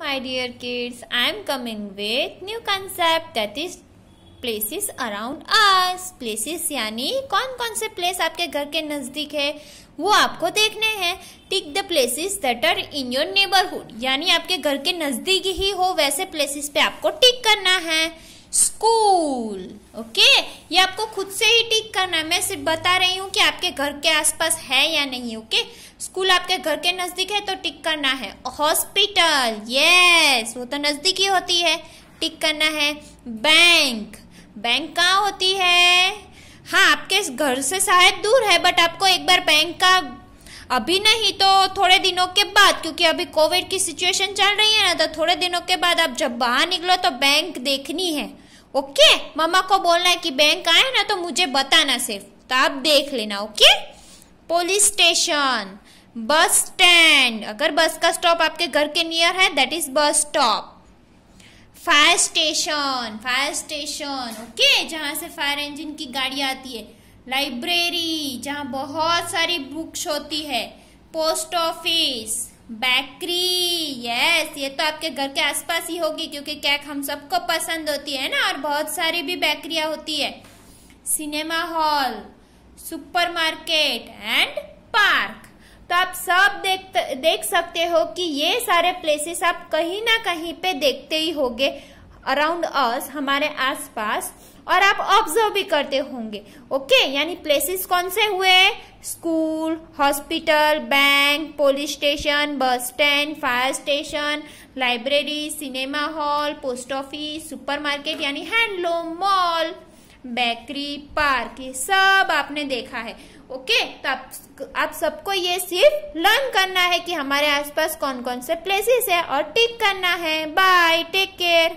my dear kids i am coming with new concept that is places around us places यानी कौन कौन से place आपके घर के नज़दीक है वो आपको देखने हैं tick the places that are in your neighbourhood यानी आपके घर के नज़दीक ही हो वैसे प्लेसेस पे आपको टिक करना है स्कूल ओके आपको खुद से ही टिक करना है मैं सिर्फ बता रही हूँ कि आपके घर के आसपास है या नहीं ओके स्कूल आपके घर के नज़दीक है तो टिक करना है हॉस्पिटल यस वो तो नज़दीक ही होती है टिक करना है बैंक बैंक कहाँ होती है हाँ आपके घर से शायद दूर है बट आपको एक बार बैंक का अभी नहीं तो थोड़े दिनों के बाद क्योंकि अभी कोविड की सिचुएशन चल रही है ना तो थोड़े दिनों के बाद आप जब बाहर निकलो तो बैंक देखनी है ओके मम्मा को बोलना है कि बैंक आए ना तो मुझे बताना सिर्फ तो आप देख लेना okay police station bus stand अगर बस का स्टॉप आपके घर के नियर है that is bus stop fire station fire station okay जहां से फायर इंजन की गाड़ी आती है लाइब्रेरी जहां बहुत सारी बुक्स होती है पोस्ट ऑफिस बेकरी तो आपके घर के आसपास ही होगी क्योंकि केक हम सबको पसंद होती है ना और बहुत सारी भी बेकरियाँ होती है cinema hall supermarket and park तो आप सब देख देख सकते हो कि ये सारे प्लेसेस आप कहीं ना कहीं पे देखते ही होंगे अराउंड अस हमारे आसपास और आप ऑब्जर्व भी करते होंगे ओके यानी प्लेसेस कौन से हुए school hospital bank police station bus stand fire station library cinema hall post office supermarket यानी हैंडलूम मॉल बेकरी पार्क ये सब आपने देखा है ओके तो आप आप सबको ये सिर्फ लर्न करना है कि हमारे आसपास कौन कौन से प्लेसेस है और टिक करना है बाय टेक केयर